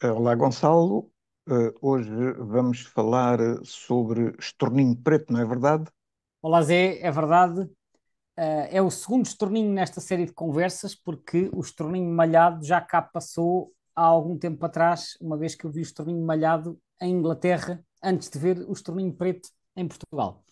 Eh, olá, Gonçalo. Uh, hoje vamos falar eh, sobre estorninho preto, não é verdade? Olá, Zé, é verdade. Uh, é o segundo estorninho nesta série de conversas, porque o estorninho malhado já cá passou há algum tempo atrás, uma vez que eu vi o estorninho malhado em Inglaterra, antes de ver o estorninho preto em Portugal.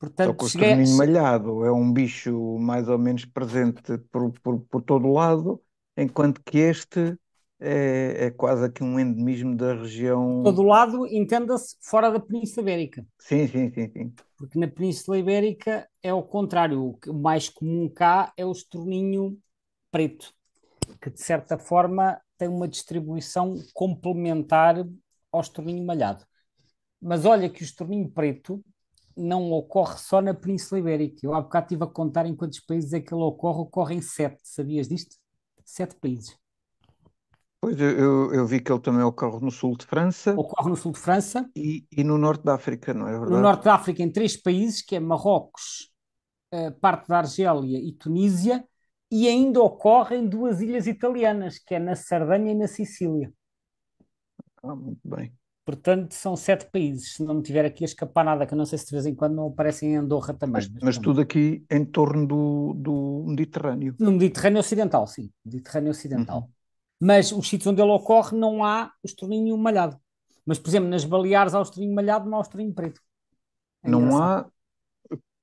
Portanto, Só o cheguei... estorninho malhado é um bicho mais ou menos presente por, por, por todo o lado, enquanto que este é, é quase aqui um endemismo da região. Todo lado, entenda-se, fora da Península Ibérica. Sim, sim, sim, sim. Porque na Península Ibérica é o contrário. O mais comum cá é o estorninho preto, que de certa forma tem uma distribuição complementar ao estorninho malhado. Mas olha que o estorninho preto não ocorre só na Península Ibérica. Eu há bocado estive a contar em quantos países é que ele ocorre, ocorre em sete. Sabias disto? Sete países. Pois eu, eu, vi que ele também é ocorre no sul de França. Ocorre no sul de França. E, e no norte da África, não é verdade? No norte da África, em três países, que é Marrocos, eh, parte da Argélia e Tunísia, e ainda ocorre em duas ilhas italianas, que é na Sardanha e na Sicília. Ah, muito bem. Portanto, são sete países, se não me tiver aqui a escapar nada, que eu não sei se de vez em quando não aparecem em Andorra também. Mas, mas, mas tudo aqui em torno do, do Mediterrâneo. No Mediterrâneo Ocidental, sim. Mediterrâneo Ocidental. Uhum. Mas os sítios onde ele ocorre não há o estrelinho malhado. Mas, por exemplo, nas Baleares há o estrelinho malhado, não há o estrelinho preto. É não há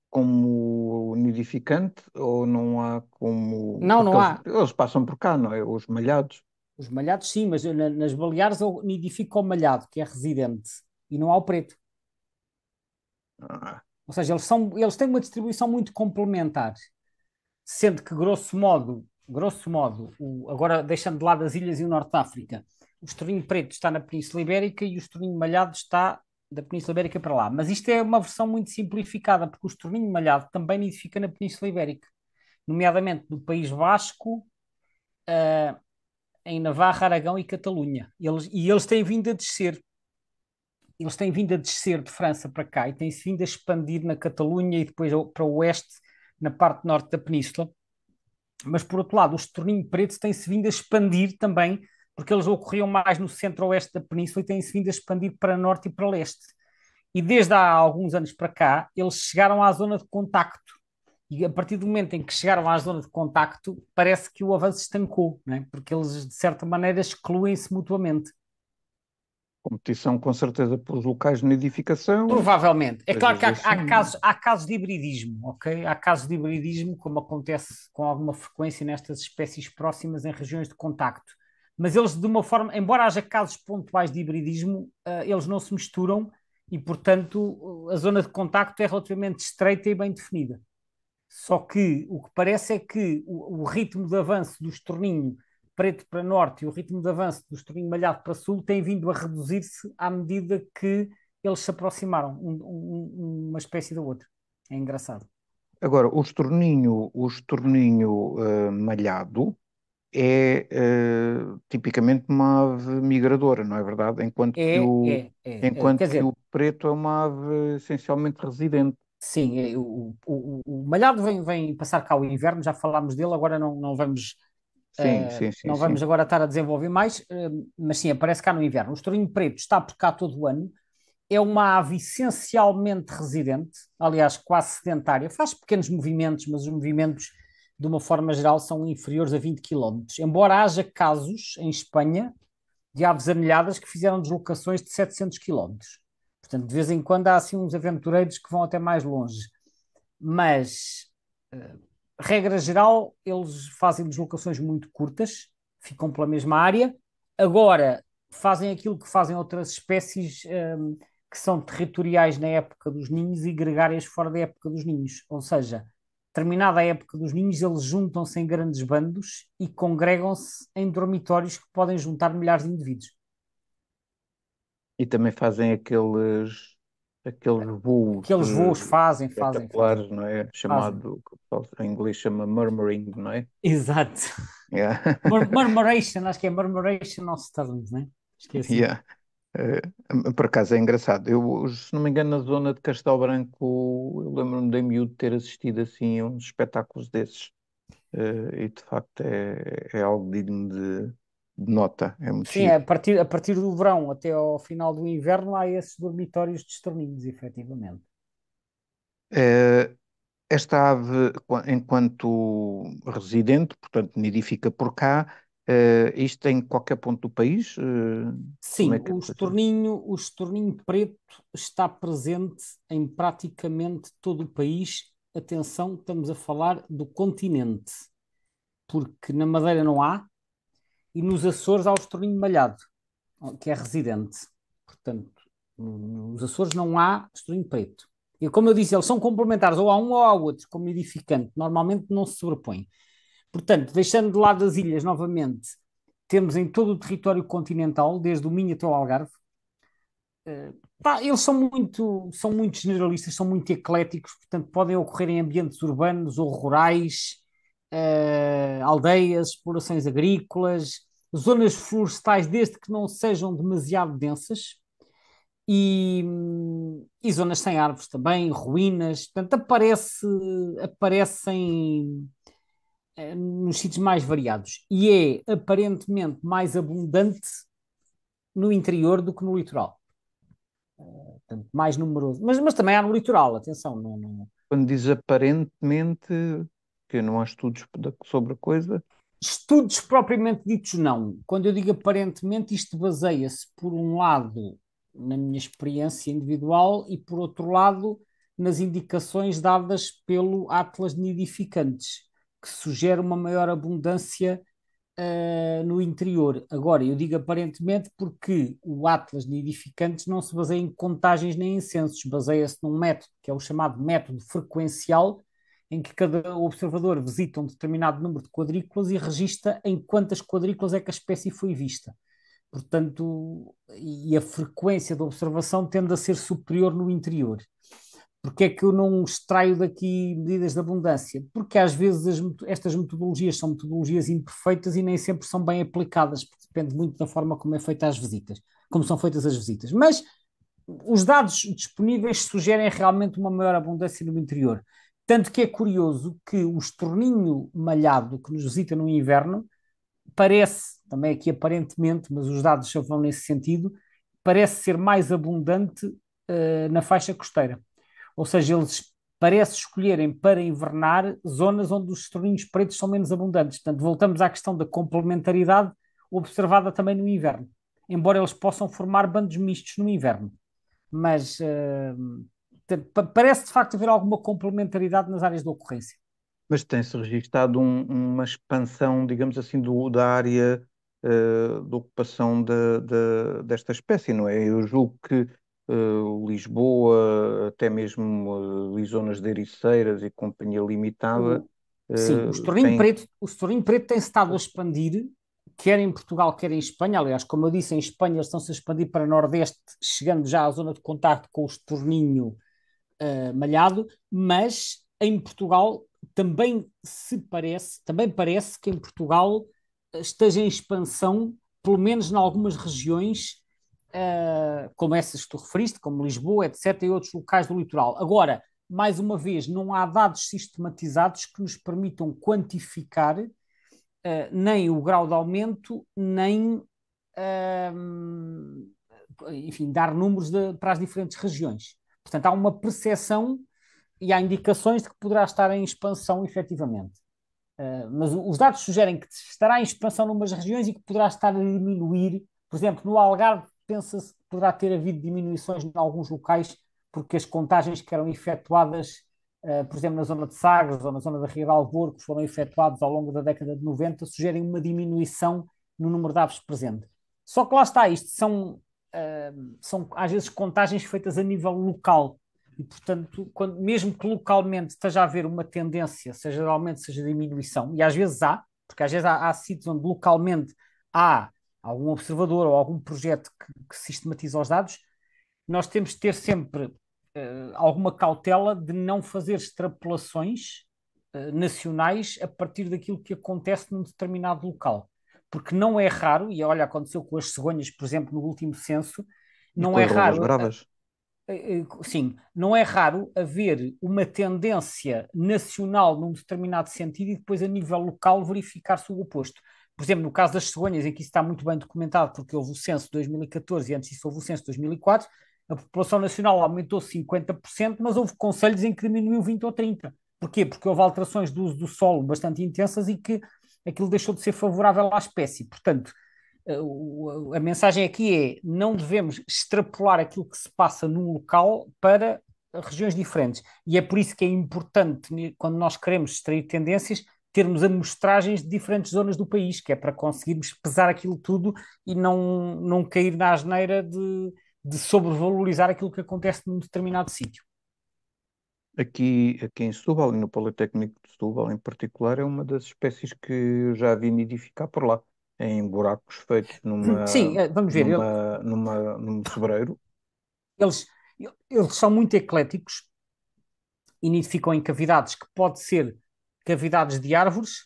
como nidificante ou não há como. Não, Porque não há. Eles, passam por cá, não é? Os malhados. Os malhados, sim, mas nas Baleares eu nidifico o malhado, que é residente, e não há o preto. Ah. Ou seja, eles, são, eles têm uma distribuição muito complementar, sendo que, grosso modo, grosso modo, o, agora deixando de lado as ilhas e o Norte de África, o estorninho preto está na Península Ibérica e o estorninho malhado está da Península Ibérica para lá. Mas isto é uma versão muito simplificada, porque o estorninho malhado também nidifica na Península Ibérica, nomeadamente no País Vasco, uh, em Navarra, Aragão e Catalunha. Eles, e eles têm vindo a descer. Eles têm vindo a descer de França para cá e têm-se vindo a expandir na Catalunha e depois para o oeste, na parte norte da Península mas por outro lado, o estorninho preto tem-se vindo a expandir também, porque eles ocorriam mais no centro-oeste da península e têm-se vindo a expandir para norte e para leste. E desde há alguns anos para cá, eles chegaram à zona de contacto. E a partir do momento em que chegaram à zona de contacto, parece que o avanço estancou, né? porque eles, de certa maneira, excluem-se mutuamente competição com certeza pelos locais de nidificação. Provavelmente. É claro que há, há, casos, há casos de hibridismo, ok? Há casos de hibridismo, como acontece com alguma frequência nestas espécies próximas em regiões de contacto. Mas eles, de uma forma, embora haja casos pontuais de hibridismo, eh, eles não se misturam e, portanto, eh, a zona de contacto é relativamente estreita e bem definida. Só que o que parece é que o, o ritmo de avanço do estorninho preto para norte e o ritmo de avanço do estorninho malhado para sul tem vindo a reduzir-se à medida que eles se aproximaram um, um, uma espécie da outra. É engraçado. Agora, o estorninho, o estorninho uh, eh, malhado é uh, tipicamente uma ave migradora, não é verdade? Enquanto é, que, o, é, é, enquanto que dizer, o preto é uma ave essencialmente residente. Sim, é, o, o, o, malhado vem, vem passar cá o inverno, já falámos dele, agora não, não vamos Sim, eh, sim, sim, não vamos agora estar a desenvolver mais, eh, mas sim, aparece cá no inverno. O estorinho preto está por cá todo o ano, é uma ave essencialmente residente, aliás, quase sedentária, faz pequenos movimentos, mas os movimentos, de uma forma geral, são inferiores a 20 km. Embora haja casos em Espanha de aves anelhadas que fizeram deslocações de 700 km. Portanto, de vez em quando há assim uns aventureiros que vão até mais longe. Mas eh, regra geral, eles fazem deslocações muito curtas, ficam pela mesma área. Agora, fazem aquilo que fazem outras espécies um, que são territoriais na época dos ninhos e gregárias fora da época dos ninhos. Ou seja, terminada a época dos ninhos, eles juntam-se em grandes bandos e congregam-se em dormitórios que podem juntar milhares de indivíduos. E também fazem aqueles aqueles é, voos. Aqueles voos fazem, fazem. claro não é? Chamado, fazem. em inglês chama murmuring, não é? Exato. Yeah. Mur murmuration, acho que é murmuration of stones, não né? é? Esqueci. Assim. Yeah. Eh, por acaso é engraçado. Eu, se não me engano, na zona de Castelo Branco, eu lembro-me de miúdo ter assistido assim a uns espetáculos desses. Eh, e de facto é, é algo digno de, nota. É muito Sim, a partir, a partir do verão até ao final do inverno há esses dormitórios de estorninhos, efetivamente. É, esta ave, enquanto residente, portanto, nidifica por cá, eh, isto em qualquer ponto do país? Eh, Sim, é, é o, estorninho, o estorninho preto está presente em praticamente todo o país. Atenção, estamos a falar do continente, porque na Madeira não há, e nos Açores há o estorninho malhado, que é residente. Portanto, nos Açores não há estorninho preto. E como eu disse, eles são complementares, ou há um ou há outro, como edificante. Normalmente não se sobrepõe. Portanto, deixando de lado as ilhas novamente, temos em todo o território continental, desde o Minho até o Algarve. Eh, pá, eles são muito, são muito generalistas, são muito ecléticos, portanto, podem ocorrer em ambientes urbanos ou rurais, uh, aldeias, explorações agrícolas, zonas florestais, desde que não sejam demasiado densas, e, e zonas sem árvores também, ruínas. Portanto, aparece, aparecem eh, nos sítios mais variados e é aparentemente mais abundante no interior do que no litoral. Eh, portanto, mais numeroso. Mas, mas também há no litoral, atenção. No, no... Quando diz aparentemente, que não há estudos sobre a coisa, Estudos propriamente ditos, não. Quando eu digo aparentemente, isto baseia-se, por um lado, na minha experiência individual e, por outro lado, nas indicações dadas pelo Atlas Nidificantes, que sugere uma maior abundância uh, no interior. Agora, eu digo aparentemente porque o Atlas Nidificantes não se baseia em contagens nem em censos, baseia-se num método que é o chamado método frequencial, em que cada observador visita um determinado número de quadrículas e registra em quantas quadrículas é que a espécie foi vista. Portanto, e a frequência da observação tende a ser superior no interior. Porque é que eu não extraio daqui medidas de abundância? Porque às vezes as, estas metodologias são metodologias imperfeitas e nem sempre são bem aplicadas, porque depende muito da forma como é feita as visitas, como são feitas as visitas. Mas os dados disponíveis sugerem realmente uma maior abundância no interior. Tanto que é curioso que o estorninho malhado que nos visita no inverno parece, também aqui aparentemente, mas os dados já vão nesse sentido, parece ser mais abundante uh, na faixa costeira. Ou seja, eles parecem escolherem para invernar zonas onde os estorninhos pretos são menos abundantes. Portanto, voltamos à questão da complementaridade observada também no inverno, embora eles possam formar bandos mistos no inverno. Mas. Uh, parece de facto haver alguma complementaridade nas áreas de ocorrência. Mas tem-se registado um, uma expansão, digamos assim, do, da área uh, de ocupação de, de, desta espécie, não é? Eu julgo que uh, Lisboa, até mesmo uh, zonas de Ericeiras e Companhia Limitada. Uh, Sim, o estorninho tem... Preto, Preto tem estado a expandir, quer em Portugal, quer em Espanha. Aliás, como eu disse, em Espanha eles estão-se a expandir para Nordeste, chegando já à zona de contacto com o Estorninho uh, malhado, mas em Portugal também se parece, também parece que em Portugal eh, esteja em expansão, pelo menos em algumas regiões, uh, como essas que tu referiste, como Lisboa, etc., e outros locais do litoral. Agora, mais uma vez, não há dados sistematizados que nos permitam quantificar uh, nem o grau de aumento, nem. Uh, enfim, dar números de, para as diferentes regiões. Portanto, há uma percepção e há indicações de que poderá estar em expansão efetivamente. Uh, mas os dados sugerem que estará em expansão numas regiões e que poderá estar a diminuir. Por exemplo, no Algarve, pensa-se que poderá ter havido diminuições em alguns locais, porque as contagens que eram efetuadas, uh, por exemplo, na zona de Sagres ou na zona da Ria de Alvor, que foram efetuadas ao longo da década de 90, sugerem uma diminuição no número de aves presente. Só que lá está, isto são são às vezes contagens feitas a nível local. E, portanto, quando, mesmo que localmente esteja a haver uma tendência, seja de aumento, seja de diminuição, e às vezes há, porque às vezes há, há sítios onde localmente há algum observador ou algum projeto que, que sistematiza os dados, nós temos de ter sempre uh, alguma cautela de não fazer extrapolações uh, nacionais a partir daquilo que acontece num determinado local porque não é raro, e olha, aconteceu com as cegonhas, por exemplo, no último censo, não é raro. Bravas. Sim, não é raro haver uma tendência nacional num determinado sentido e depois a nível local verificar-se o oposto. Por exemplo, no caso das cegonhas, em que isso está muito bem documentado, porque houve o censo de 2014 e antes disso houve o censo de 2004, a população nacional aumentou 50%, mas houve conselhos em que diminuiu 20 ou 30%. Porquê? Porque houve alterações do uso do solo bastante intensas e que aquilo deixou de ser favorável à espécie. Portanto, eh, a mensagem aqui é: não devemos extrapolar aquilo que se passa num local para regiões diferentes. E é por isso que é importante, quando nós queremos extrair tendências, termos amostragens de diferentes zonas do país, que é para conseguirmos pesar aquilo tudo e não, não cair na asneira de, de sobrevalorizar aquilo que acontece num determinado sítio. Aqui, aqui em Setúbal e no Politécnico de Setúbal em particular, é uma das espécies que eu já vi nidificar por lá, em buracos feitos numa, Sim, é, vamos ver, numa, eu... numa, num sobreiro. Eles, eles são muito ecléticos e nidificam em cavidades que pode ser cavidades de árvores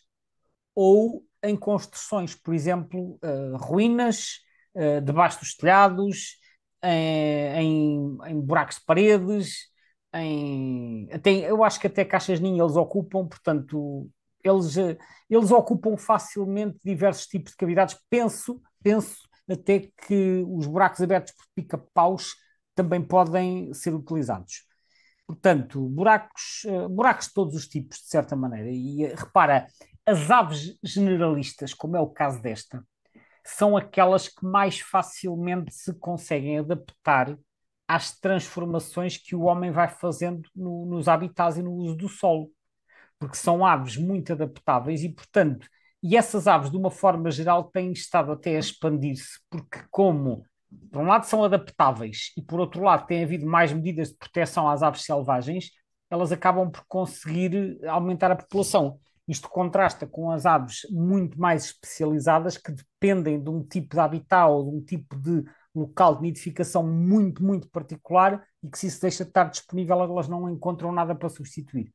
ou em construções, por exemplo, uh, ruínas, uh, debaixo dos telhados, em, eh, em, em buracos de paredes, em tem, eu acho que até caixas ninho eles ocupam, portanto, eles, eh, eles ocupam facilmente diversos tipos de cavidades. Penso, penso até que os buracos abertos por pica-paus também podem ser utilizados. Portanto, buracos, eh, buracos de todos os tipos, de certa maneira. E eh, repara, as aves generalistas, como é o caso desta, são aquelas que mais facilmente se conseguem adaptar às transformações que o homem vai fazendo no, nos habitats e no uso do solo, porque são aves muito adaptáveis e, portanto, e essas aves, de uma forma geral, têm estado até a expandir-se, porque como por um lado são adaptáveis e por outro lado tem havido mais medidas de proteção às aves selvagens, elas acabam por conseguir aumentar a população. Isto contrasta com as aves muito mais especializadas que dependem de um tipo de habitat ou de um tipo de local de nidificação muito, muito particular e que se isso deixa de estar disponível elas não encontram nada para substituir.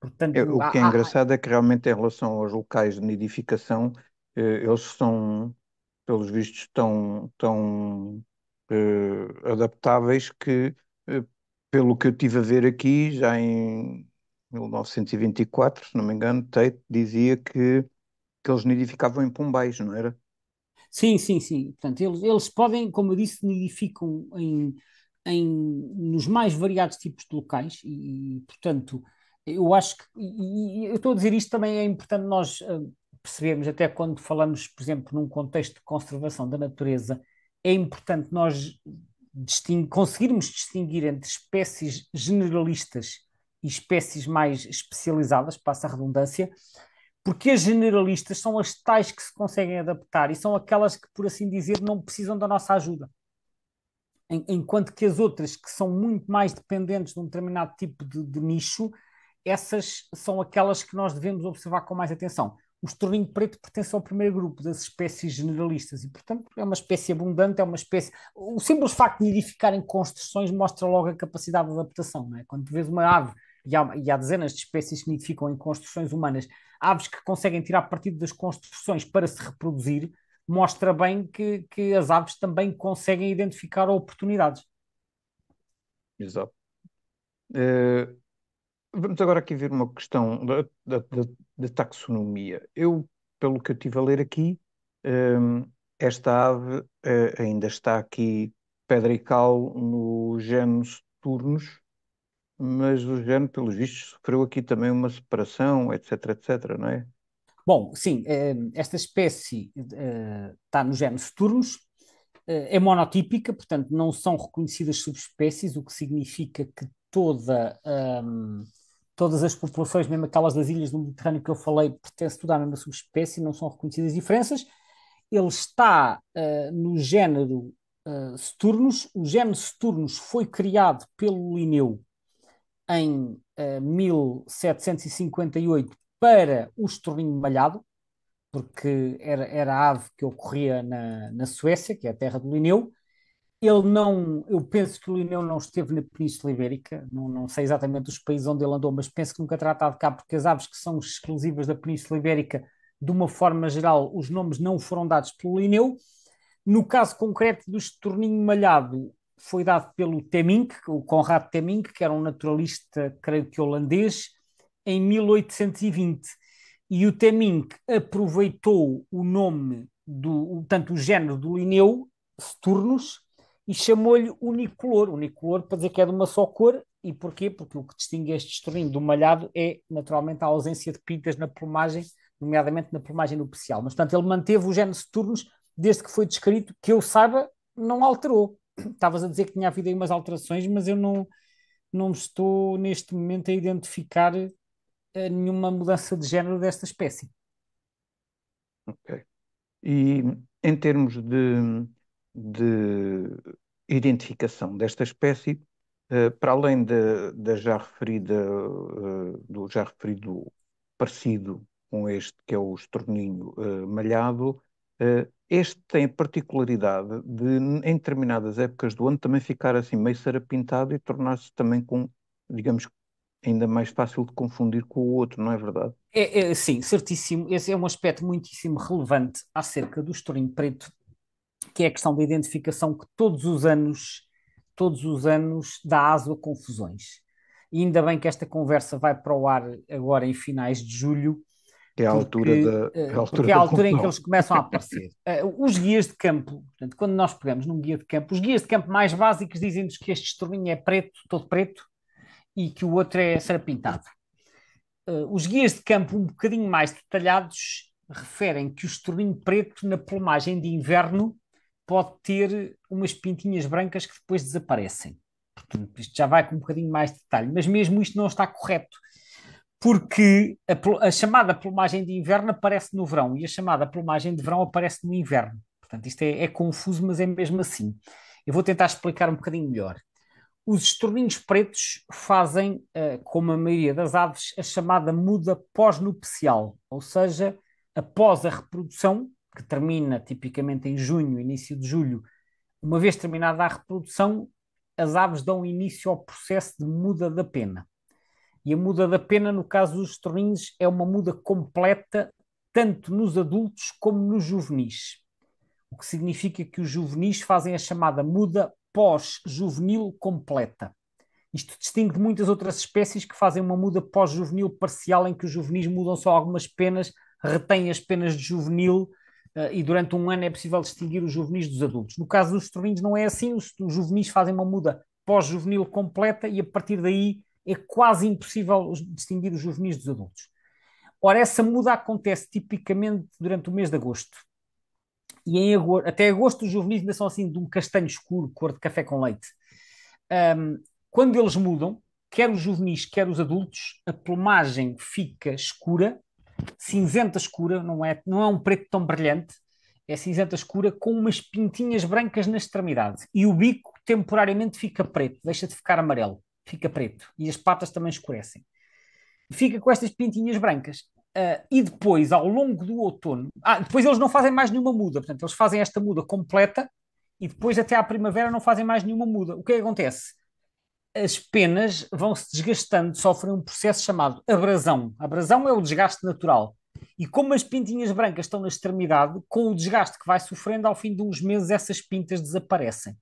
Portanto, o que é há... engraçado é que realmente em relação aos locais de nidificação, eh, eles são, pelos vistos, tão, tão eh, adaptáveis que, eh, pelo que eu tive a ver aqui, já em 1924, se não me engano, Tate dizia que, que eles nidificavam em pombais, não era? Sim, sim, sim. Portanto, eles, eles podem, como eu disse, nidificam em, em, nos mais variados tipos de locais e, e portanto, eu acho que, e, e, eu estou a dizer isto também é importante nós eh, percebermos, até quando falamos, por exemplo, num contexto de conservação da natureza, é importante nós disting conseguirmos distinguir entre espécies generalistas e espécies mais especializadas, passa a redundância, porque as generalistas são as tais que se conseguem adaptar e são aquelas que, por assim dizer, não precisam da nossa ajuda. Enquanto que as outras, que são muito mais dependentes de um determinado tipo de, de nicho, essas são aquelas que nós devemos observar com mais atenção. O estorninho preto pertence ao primeiro grupo das espécies generalistas e, portanto, é uma espécie abundante, é uma espécie. O simples facto de nidificar em construções mostra logo a capacidade de adaptação. Não é? Quando tu vês uma ave e há, e há dezenas de espécies que nidificam em construções humanas, aves que conseguem tirar partido das construções para se reproduzir, mostra bem que, que as aves também conseguem identificar oportunidades. Exato. Uh, vamos agora aqui ver uma questão da, da, da, da, taxonomia. Eu, pelo que eu estive a ler aqui, um, ehm, esta ave uh, ainda está aqui cal no género turnos mas o género, pelos vistos, sofreu aqui também uma separação, etc, etc, não é? Bom, sim, eh, esta espécie está eh, no género turnos, eh, é monotípica, portanto não são reconhecidas subespécies, o que significa que toda, ehm, todas as populações, mesmo aquelas das ilhas do Mediterrâneo que eu falei, pertencem tudo à mesma subespécie, não são reconhecidas diferenças. Ele está no género uh, O género Saturnus foi criado pelo Linneu em uh, eh, 1758 para o estorninho malhado, porque era, era a ave que ocorria na, na Suécia, que é a terra do Lineu. Ele não, eu penso que o Lineu não esteve na Península Ibérica, não, não sei exatamente os países onde ele andou, mas penso que nunca terá estado cá, porque as aves que são exclusivas da Península Ibérica, de uma forma geral, os nomes não foram dados pelo Lineu. No caso concreto do estorninho malhado, foi dado pelo Temink, o Conrad Temink, que era um naturalista, creio que holandês, em 1820. E o Temink aproveitou o nome do, tanto o género do Lineu, Sturnus, e chamou-lhe unicolor. Unicolor para dizer que é de uma só cor. E porquê? Porque o que distingue este estorninho do malhado é, naturalmente, a ausência de pintas na plumagem, nomeadamente na plumagem nupcial. Mas, portanto, ele manteve o género Saturnus, desde que foi descrito, que eu saiba, não alterou estavas a dizer que tinha havido aí umas alterações, mas eu não, não estou neste momento a identificar eh, nenhuma mudança de género desta espécie. Ok. E em termos de, de identificação desta espécie, eh, para além de, de já referida, eh, do já referido parecido com este que é o estorninho malhado, eh, este tem a particularidade de, em determinadas épocas do ano, também ficar assim meio sarapintado e tornar-se também com, digamos, ainda mais fácil de confundir com o outro, não é verdade? É, é, sim, certíssimo. Esse é um aspecto muitíssimo relevante acerca do estourinho preto, que é a questão da identificação que todos os anos, todos os anos dá aso a confusões. E ainda bem que esta conversa vai para o ar agora em finais de julho, é a porque, altura, da, é a altura, eh, é a é altura em que eles começam a aparecer. Eh, os guias de campo, portanto, quando nós pegamos num guia de campo, os guias de campo mais básicos dizem-nos que este estrelinho é preto, todo preto, e que o outro é serapintado. Eh, os guias de campo um bocadinho mais detalhados referem que o estrelinho preto na plumagem de inverno pode ter umas pintinhas brancas que depois desaparecem. Portanto, isto já vai com um bocadinho mais de detalhe, mas mesmo isto não está correto porque a, a, chamada plumagem de inverno aparece no verão e a chamada plumagem de verão aparece no inverno. Portanto, isto é, é confuso, mas é mesmo assim. Eu vou tentar explicar um bocadinho melhor. Os estorninhos pretos fazem, eh, como a maioria das aves, a chamada muda pós-nupcial, ou seja, após a reprodução, que termina tipicamente em junho, início de julho, uma vez terminada a reprodução, as aves dão início ao processo de muda da pena. E a muda da pena, no caso dos estorninhos, é uma muda completa, tanto nos adultos como nos juvenis. O que significa que os juvenis fazem a chamada muda pós-juvenil completa. Isto distingue de muitas outras espécies que fazem uma muda pós-juvenil parcial, em que os juvenis mudam só algumas penas, retêm as penas de juvenil eh, e durante um ano é possível distinguir os juvenis dos adultos. No caso dos estorninhos não é assim, os juvenis fazem uma muda pós-juvenil completa e a partir daí é quase impossível distinguir os juvenis dos adultos. Ora, essa muda acontece tipicamente durante o mês de agosto. E em agosto, até agosto os juvenis ainda são assim de um castanho escuro, cor de café com leite. Um, quando eles mudam, quer os juvenis, quer os adultos, a plumagem fica escura, cinzenta escura, não é, não é um preto tão brilhante, é cinzenta escura com umas pintinhas brancas na extremidade. E o bico temporariamente fica preto, deixa de ficar amarelo fica preto e as patas também escurecem. Fica com estas pintinhas brancas. Uh, e depois, ao longo do outono, ah, depois eles não fazem mais nenhuma muda, portanto, eles fazem esta muda completa e depois, até à primavera, não fazem mais nenhuma muda. O que é que acontece? As penas vão se desgastando, sofrem um processo chamado abrasão. Abrasão é o desgaste natural. E como as pintinhas brancas estão na extremidade, com o desgaste que vai sofrendo, ao fim de uns meses essas pintas desaparecem.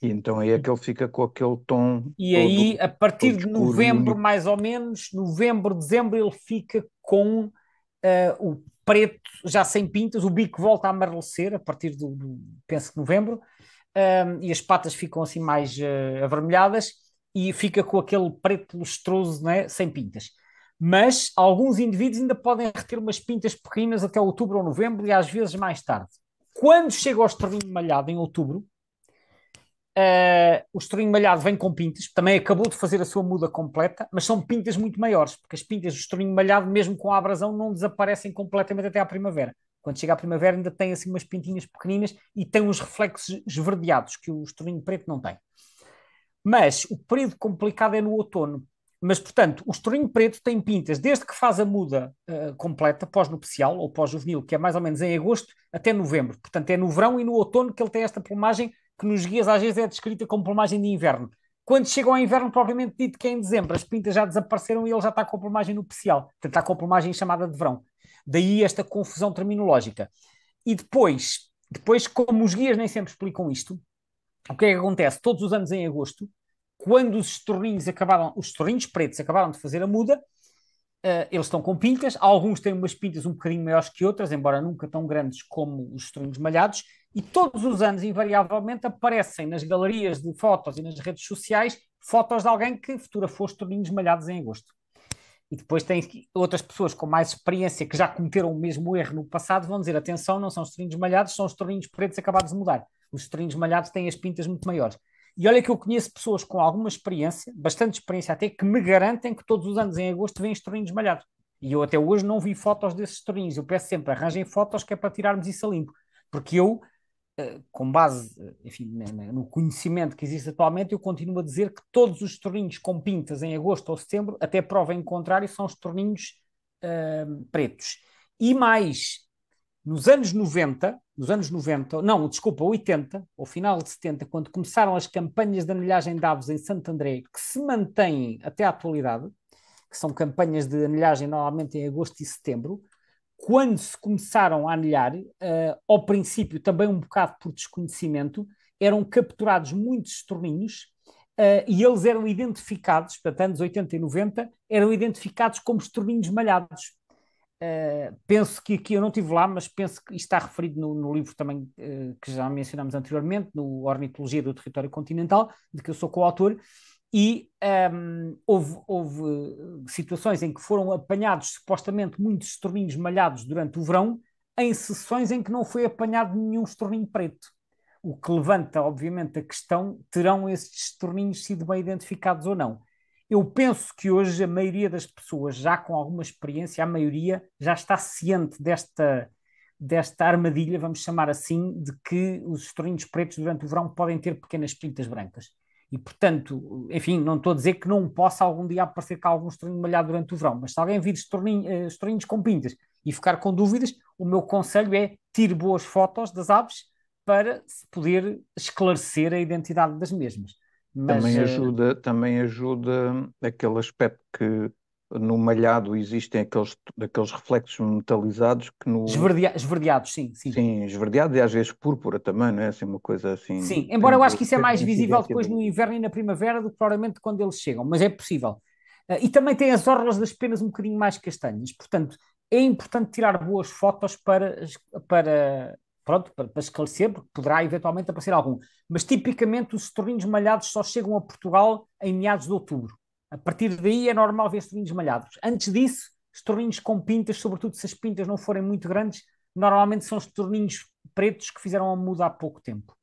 E então é aí é que ele fica com aquele tom. E todo, aí, a partir de novembro, mais ou menos, novembro, dezembro, ele fica com uh, o preto já sem pintas, o bico volta a amarelecer a partir do, do penso que novembro, ehm, e as patas ficam assim mais uh, avermelhadas e fica com aquele preto lustroso, né, sem pintas. Mas alguns indivíduos ainda podem reter umas pintas pequenas até outubro ou novembro e às vezes mais tarde. Quando chega ao estrelinho malhado em outubro, Uh, o estronho malhado vem com pintas, também acabou de fazer a sua muda completa, mas são pintas muito maiores, porque as pintas do estronho malhado, mesmo com a abrasão, não desaparecem completamente até à primavera. Quando chega à primavera, ainda tem assim umas pintinhas pequeninas e tem uns reflexos esverdeados que o estronho preto não tem. Mas o período complicado é no outono. Mas, portanto, o estronho preto tem pintas desde que faz a muda uh, completa, pós-nupcial ou pós-juvenil, que é mais ou menos em agosto, até novembro. Portanto, é no verão e no outono que ele tem esta plumagem que nos guias às vezes é descrita como plumagem de inverno. Quando chega ao inverno propriamente dito, que é em dezembro, as pintas já desapareceram e ele já está com a plumagem nupcial, portanto está com a plumagem chamada de verão. Daí esta confusão terminológica. E depois, depois como os guias nem sempre explicam isto, o que é que acontece? Todos os anos em agosto, quando os estorninhos acabaram, os estorninhos pretos acabaram de fazer a muda, Uh, eles estão com pintas, alguns têm umas pintas um bocadinho maiores que outras, embora nunca tão grandes como os estorninhos malhados, e todos os anos, invariavelmente, aparecem nas galerias de fotos e nas redes sociais fotos de alguém que futura os torninhos malhados em agosto. E depois tem outras pessoas com mais experiência que já cometeram o mesmo erro no passado, vão dizer: atenção, não são os torninhos malhados, são os torninhos pretos acabados de mudar. Os torninhos malhados têm as pintas muito maiores. E olha que eu conheço pessoas com alguma experiência, bastante experiência até, que me garantem que todos os anos em agosto vêm estorninhos malhados. E eu até hoje não vi fotos desses torninhos. Eu peço sempre, arranjem fotos que é para tirarmos isso a limpo. Porque eu com base enfim, no conhecimento que existe atualmente, eu continuo a dizer que todos os torninhos com pintas em agosto ou setembro, até prova em contrário, são os torninhos uh, pretos. E mais, nos anos 90, nos anos 90, não, desculpa, 80, ao final de 70, quando começaram as campanhas de anilhagem de aves em Santo André, que se mantêm até à atualidade, que são campanhas de anilhagem normalmente em agosto e setembro, quando se começaram a anilhar, uh, ao princípio também um bocado por desconhecimento, eram capturados muitos estorninhos uh, eh, e eles eram identificados, portanto, anos 80 e 90, eram identificados como estorninhos malhados. Uh, penso que aqui, eu não estive lá, mas penso que isto está referido no, no livro também que já mencionámos anteriormente, no Ornitologia do Território Continental, de que eu sou coautor, e um, ehm, houve, houve, eh, situações em que foram apanhados supostamente muitos estorninhos malhados durante o verão, em sessões em que não foi apanhado nenhum estorninho preto. O que levanta, obviamente, a questão: terão esses estorninhos sido bem identificados ou não? Eu penso que hoje a maioria das pessoas, já com alguma experiência, a maioria já está ciente desta, desta armadilha, vamos chamar assim, de que os estorninhos pretos durante o verão podem ter pequenas pintas brancas. E, portanto, enfim, não estou a dizer que não possa algum dia aparecer cá algum estranho malhado durante o verão, mas se alguém vir eh, estranhos com pintas e ficar com dúvidas, o meu conselho é tire boas fotos das aves para se poder esclarecer a identidade das mesmas. Mas, também, eh, ajuda, também ajuda aquele aspecto que no malhado existem aqueles, aqueles reflexos metalizados que no... Esverdea esverdeados, sim, sim. Sim, esverdeados e às vezes púrpura também, não é? Assim, uma coisa assim... Sim, embora eu acho que isso é mais visível depois no inverno e na primavera do que provavelmente quando eles chegam, mas é possível. Ah, e também tem as orlas das penas um bocadinho mais castanhas, portanto é importante tirar boas fotos para, para, pronto, para, para esclarecer, porque poderá eventualmente aparecer algum. Mas tipicamente os estorrinhos malhados só chegam a Portugal em meados de outubro. A partir daí é normal ver estorninhos malhados. Antes disso, estorninhos com pintas, sobretudo se as pintas não forem muito grandes, normalmente são estorninhos pretos que fizeram a muda há pouco tempo.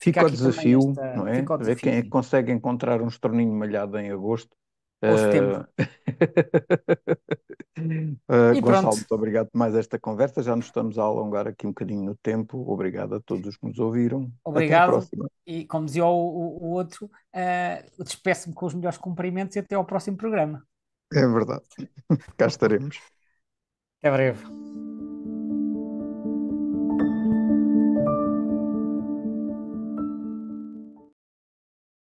Fica, fica o desafio, esta... não é? Desafio. Ver quem é que consegue encontrar um estorninho malhado em agosto Setembro. Uh... Eh, eh, Gonçalo, pronto. muito obrigado por mais esta conversa. Já nos estamos a alongar aqui um bocadinho no tempo. Obrigado a todos os que nos ouviram. Obrigado. E como dizia o, o, o outro, uh, despeço-me com os melhores cumprimentos e até ao próximo programa. É verdade. Cá estaremos. Até breve.